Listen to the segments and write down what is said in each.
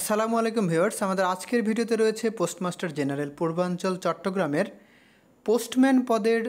আসসালামু আলাইকুম ভিউয়ার্স আমাদের আজকের ভিডিওতে রয়েছে পোস্টমাস্টার জেনারেল পূর্বাঞ্চল চট্টগ্রামের পোস্টম্যান পদের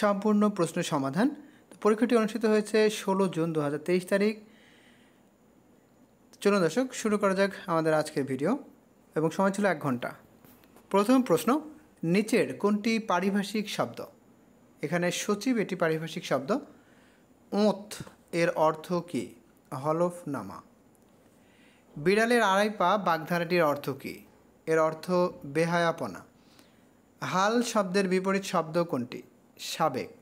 সম্পূর্ণ প্রশ্ন সমাধান পরীক্ষাটি অনুষ্ঠিত হয়েছে ষোলো জুন দু তারিখ চলুন দর্শক শুরু করা যাক আমাদের আজকের ভিডিও এবং সময় ছিল এক ঘন্টা প্রথম প্রশ্ন নিচের কোনটি পারিভাষিক শব্দ এখানে সচিব এটি পারিভাষিক শব্দ ওঁত এর অর্থ কী হলফনামা বিড়ালের আড়াই পা বাগধারাটির অর্থ কী এর অর্থ বেহায়াপনা হাল শব্দের বিপরীত শব্দ কোনটি সাবেক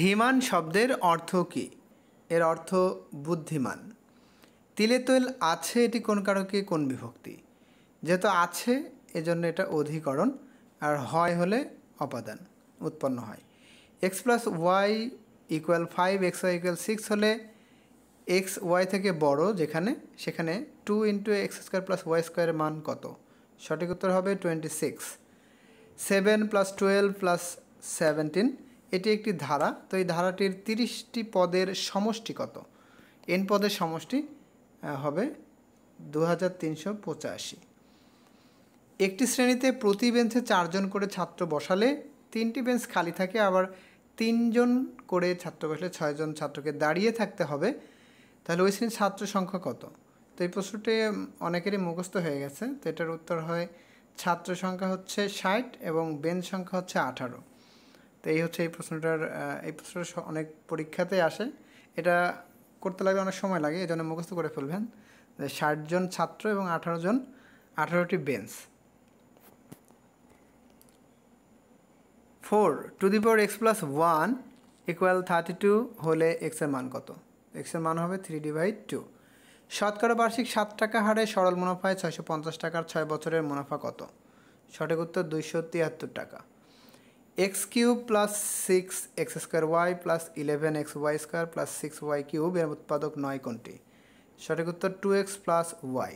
ধীমান শব্দের অর্থ কী এর অর্থ বুদ্ধিমান তিলে তৈল আছে এটি কোন কারকে কোন বিভক্তি যেহেতু আছে এজন্য এটা অধিকরণ আর হয় হলে অপাদান উৎপন্ন হয় x plus y equal five x y equal six হলে এক্স ওয়াই থেকে বড় যেখানে সেখানে two into x square plus y স্কোয়ারের মান কত সঠিক উত্তর হবে twenty six seven plus twelve plus seventeen এটি একটি ধারা তো এই ধারাটির তিরিশটি পদের সমষ্টি কত এন পদের সমষ্টি হবে দু একটি শ্রেণীতে প্রতি বেঞ্চে চারজন করে ছাত্র বসালে তিনটি বেঞ্চ খালি থাকে আবার তিনজন করে ছাত্র বসলে ছয়জন ছাত্রকে দাঁড়িয়ে থাকতে হবে তাহলে ওই শ্রেণীর ছাত্র সংখ্যা কত তো এই প্রশ্নটি অনেকেরই মুখস্থ হয়ে গেছে তো এটার উত্তর হয় ছাত্র সংখ্যা হচ্ছে ষাট এবং বেঞ্চ সংখ্যা হচ্ছে আঠারো তো এই হচ্ছে এই প্রশ্নটার এই প্রশ্নটা অনেক পরীক্ষাতে আসে এটা করতে লাগলে অনেক সময় লাগে এই জন্য মুখস্থ করে ফেলবেন যে ষাটজন ছাত্র এবং আঠারো জন আঠারোটি bench four to the power x plus one equal thirty two হলে এক্সের মান কত এক্সের মান হবে থ্রি ডিভাইড টু শতকরা বার্ষিক সাত টাকা হারে সরল মুনাফায় ছয়শো পঞ্চাশ টাকার ছয় বছরের মুনাফা কত সঠিক উত্তর দুইশো তিয়াত্তর টাকা x cube plus six x square y plus eleven x y square plus six y cube এর উৎপাদক নয় কোনটি সঠিক উত্তর two x plus y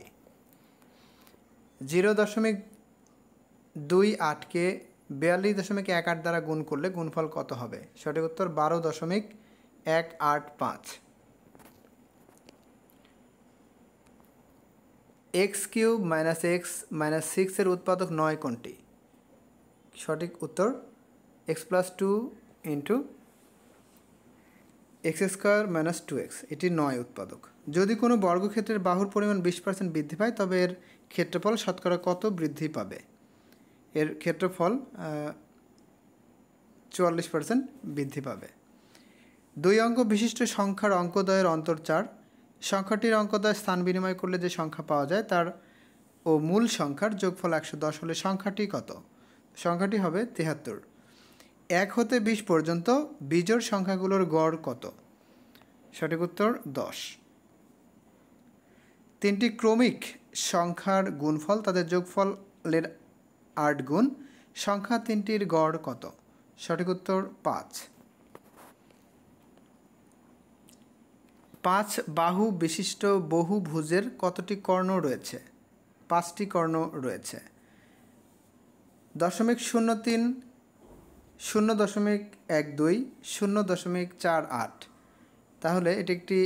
zero দশমিক দুই আটকে বিয়াল্লিশ দশমিক এক আট দ্বারা গুণ করলে গুণফল কত হবে সঠিক উত্তর বারো দশমিক এক আট পাঁচ x cube minus x minus সিক্সের উৎপাদক নয় কোনটি সঠিক উত্তর x plus two into x square minus two x এটি নয় উৎপাদক যদি কোনো বর্গক্ষেত্রের বাহুর পরিমাণ বিশ পার্সেন্ট বৃদ্ধি পায় তবে এর ক্ষেত্রফল শতকরা কত বৃদ্ধি পাবে এর ক্ষেত্রফল চুয়াল্লিশ পার্সেন্ট বৃদ্ধি পাবে দুই অঙ্ক বিশিষ্ট সংখ্যার অঙ্কদয়ের অন্তর চার সংখ্যাটির অঙ্ক দ্বারা স্থান বিনিময় করলে যে সংখ্যা পাওয়া যায় তার ও মূল সংখ্যার যোগফল একশো দশ হলে সংখ্যাটি কত সংখ্যাটি হবে তেহাত্তর এক হতে বিশ পর্যন্ত বিজোড় সংখ্যাগুলোর গড় কত সঠিক উত্তর দশ তিনটি ক্রমিক সংখ্যার গুণফল তাদের যোগফলের আট গুণ সংখ্যা তিনটির গড় কত সঠিক উত্তর পাঁচ পাঁচ বাহু বিশিষ্ট বহুভুজের কতটি কর্ণ রয়েছে পাঁচটি কর্ণ রয়েছে দশমিক শূন্য তিন শূন্য দশমিক এক দুই শূন্য দশমিক চার আট তাহলে এটি একটি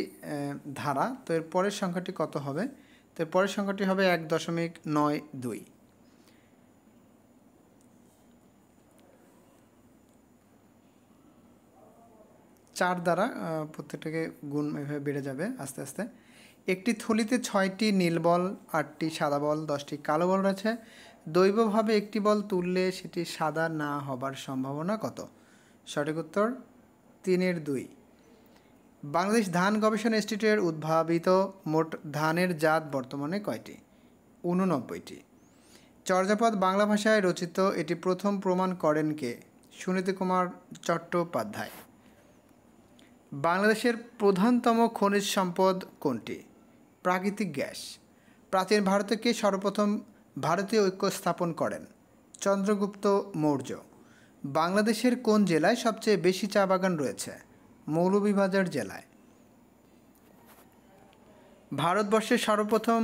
ধারা তো এর পরের সংখ্যাটি কত হবে তো এর পরের সংখ্যাটি হবে এক দশমিক নয় দুই চার দ্বারা প্রত্যেকটাকে গুণ এভাবে বেড়ে যাবে আস্তে আস্তে একটি থলিতে ছয়টি নীল বল আটটি সাদা বল দশটি কালো বল রয়েছে দৈবভাবে একটি বল তুললে সেটি সাদা না হবার সম্ভাবনা কত সঠিক উত্তর তিনের দুই বাংলাদেশ ধান গবেষণা ইনস্টিটিউটের উদ্ভাবিত মোট ধানের জাত বর্তমানে কয়টি উননব্বইটি চর্যাপদ বাংলা ভাষায় রচিত এটি প্রথম প্রমাণ করেন কে সুনীতি কুমার চট্টোপাধ্যায় বাংলাদেশের প্রধানতম খনিজ সম্পদ কোনটি প্রাকৃতিক গ্যাস প্রাচীন ভারতকে সর্বপ্রথম ভারতীয় ঐক্য স্থাপন করেন চন্দ্রগুপ্ত মৌর্য বাংলাদেশের কোন জেলায় সবচেয়ে বেশি চা বাগান রয়েছে মৌলভীবাজার জেলায় ভারতবর্ষের সর্বপ্রথম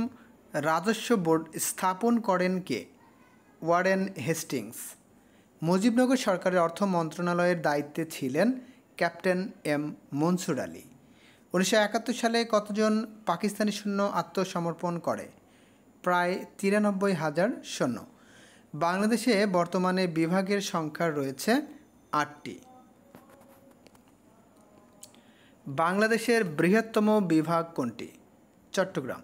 রাজস্ব বোর্ড স্থাপন করেন কে ওয়ারেন হেস্টিংস মুজিবনগর সরকারের অর্থ মন্ত্রণালয়ের দায়িত্বে ছিলেন ক্যাপ্টেন এম মনসুর আলী উনিশশো একাত্তর সালে কতজন পাকিস্তানি সৈন্য আত্মসমর্পণ করে প্রায় তিরানব্বই হাজার সৈন্য বাংলাদেশে বর্তমানে বিভাগের সংখ্যা রয়েছে আটটি বাংলাদেশের বৃহত্তম বিভাগ কোনটি চট্টগ্রাম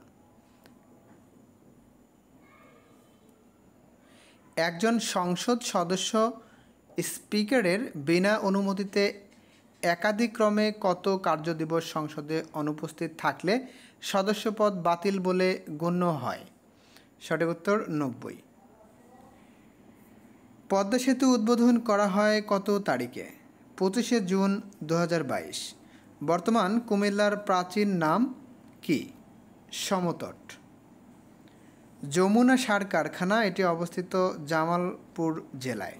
একজন সংসদ সদস্য স্পিকারের বিনা অনুমতিতে একাদিক্রমে কত কার্যদিবস সংসদে অনুপস্থিত থাকলে সদস্যপদ বাতিল বলে গণ্য হয় সঠিক উত্তর নব্বই পদ্মা সেতু উদ্বোধন করা হয় কত তারিখে পঁচিশে জুন দু বর্তমান কুমিল্লার প্রাচীন নাম কি সমতট যমুনা সার কারখানা এটি অবস্থিত জামালপুর জেলায়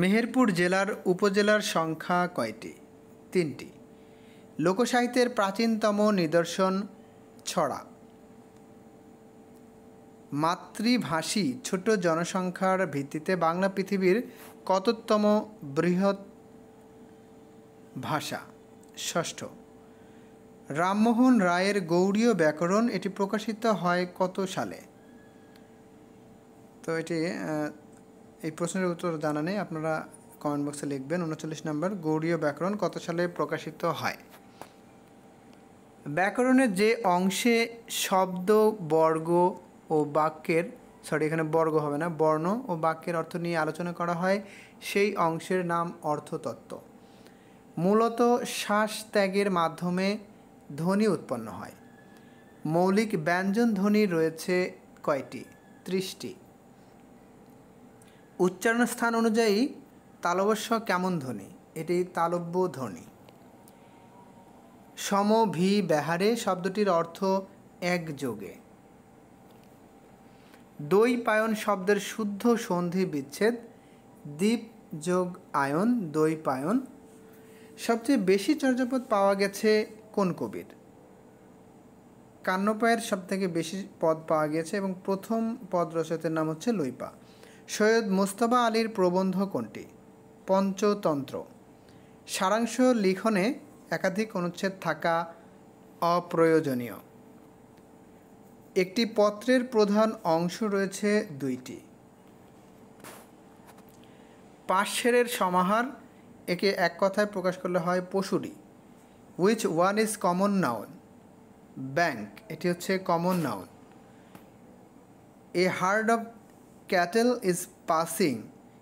মেহেরপুর জেলার উপজেলার সংখ্যা কয়টি তিনটি লোকসাহিত্যের প্রাচীনতম নিদর্শন ছড়া মাতৃভাষী ছোট জনসংখ্যার ভিত্তিতে বাংলা পৃথিবীর কততম বৃহৎ ভাষা ষষ্ঠ রামমোহন রায়ের গৌড়ীয় ব্যাকরণ এটি প্রকাশিত হয় কত সালে তো এটি এই প্রশ্নের উত্তর জানা নেই আপনারা কমেন্ট বক্সে লিখবেন উনচল্লিশ নম্বর গৌড়ীয় ব্যাকরণ কত সালে প্রকাশিত হয় ব্যাকরণের যে অংশে শব্দ বর্গ ও বাক্যের সরি এখানে বর্গ হবে না বর্ণ ও বাক্যের অর্থ নিয়ে আলোচনা করা হয় সেই অংশের নাম অর্থতত্ত্ব মূলত শ্বাস ত্যাগের মাধ্যমে ধ্বনি উৎপন্ন হয় মৌলিক ব্যঞ্জন ধ্বনি রয়েছে কয়টি ত্রিশটি উচ্চারণ স্থান অনুযায়ী তালবস্য কেমন ধ্বনি এটি তালব্য ধ্বনি সম ভি বেহারে শব্দটির অর্থ একযোগে দই পায়ন শব্দের শুদ্ধ সন্ধি বিচ্ছেদ দ্বীপ যোগ আয়ন দই পায়ন সবচেয়ে বেশি চর্যাপদ পাওয়া গেছে কোন কবির কান্নপায়ের সবথেকে বেশি পদ পাওয়া গেছে এবং প্রথম পদ রচয়তের নাম হচ্ছে লৈপা সৈয়দ মোস্তফা আলীর প্রবন্ধ কোনটি পঞ্চতন্ত্র সারাংশ লিখনে একাধিক অনুচ্ছেদ থাকা অপ্রয়োজনীয় একটি পত্রের প্রধান অংশ রয়েছে দুইটি পাশের সমাহার একে এক কথায় প্রকাশ করলে হয় পশুরি which one is common noun bank এটি হচ্ছে common noun a herd of cattle is passing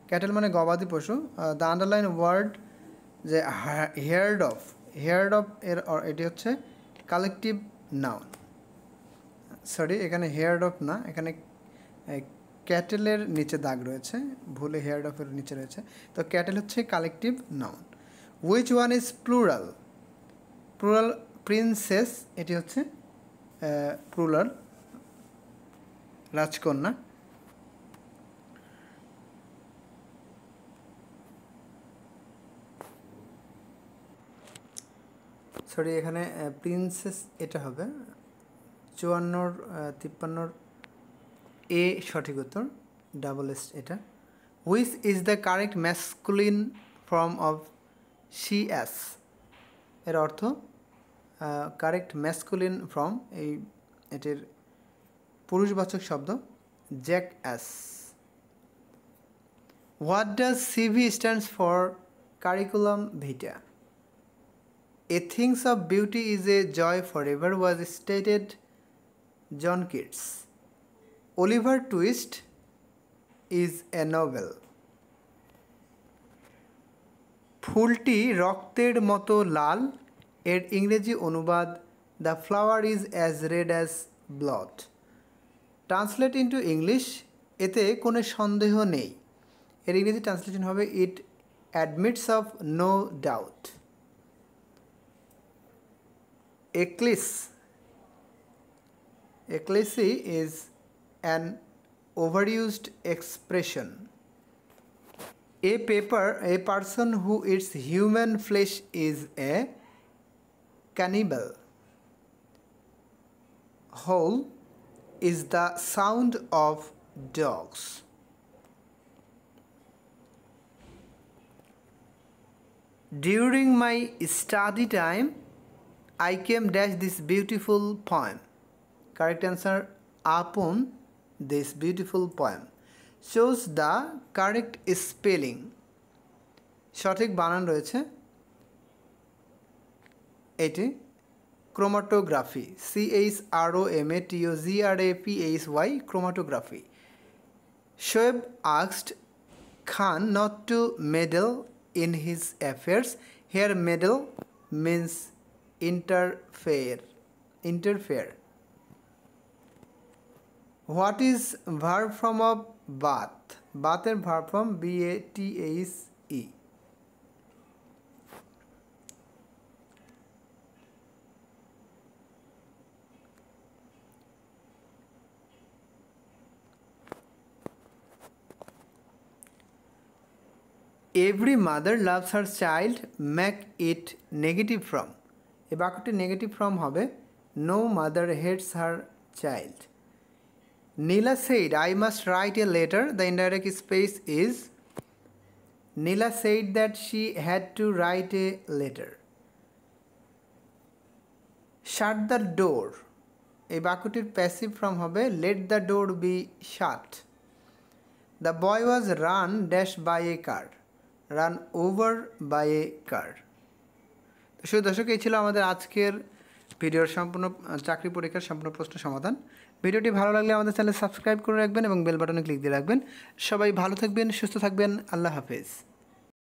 cattle মানে গবাদি পশু দ্য আন্ডারলাইন ওয়ার্ড যে হেয়ার্ড অফ হেয়ার্ড অফ এর এটি হচ্ছে কালেকটিভ নাউন সরি এখানে হেয়ার্ড অফ না এখানে ক্যাটেলের নিচে দাগ রয়েছে ভুলে হেয়ার্ড অফের নিচে রয়েছে তো ক্যাটেল হচ্ছে collective noun which one is plural plural princess এটি হচ্ছে প্লুরাল রাজকন্যা সরি এখানে প্রিন্সেস এটা হবে চুয়ান্নর তিপ্পান্নর এ সঠিক উত্তর ডাবল এস এটা which is the correct masculine form of C S এর অর্থ কারেক্ট ম্যাসকুলিন ফর্ম এই এটির পুরুষবাচক শব্দ jackass what does CV stands for curriculum vitae things of beauty is a joy for ever was stated John Keats Oliver Twist is a novel ফুলটি রক্তের মতো লাল এর ইংরেজি অনুবাদ the flower is as red as blood translate into English এতে কোনো সন্দেহ নেই এর ইংরেজি ট্রান্সলেশন হবে it admits of no doubt eclipse. ecclesi is an overused expression. A paper, a person who eats human flesh is a cannibal. Hole is the sound of dogs. During my study time, I came dash this beautiful poem. Correct answer upon this beautiful poem. Shows the correct spelling. সঠিক বানান রয়েছে এটি chromatography C H R O M A T O G R A P H Y chromatography Shoaib আক্সড Khan not to meddle in his affairs here meddle means interfere interfere what is verb from a bath bathের verb from b a t h e every mother loves her child make it negative from এই বাক্যটির negative form হবে no mother hates her child Nila said I must write a letter the indirect speech is Nila said that she had to write a letter shut the door এই বাক্যটির passive form হবে let the door be shut the boy was run dash by a car run over by a car শুধু দর্শক এই ছিল আমাদের আজকের ভিডিওর সম্পূর্ণ চাকরি পরীক্ষার সম্পূর্ণ প্রশ্ন সমাধান ভিডিওটি ভালো লাগলে আমাদের চ্যানেল সাবস্ক্রাইব করে রাখবেন এবং বেল বাটনে ক্লিক দিয়ে রাখবেন সবাই ভালো থাকবেন সুস্থ থাকবেন আল্লাহ হাফেজ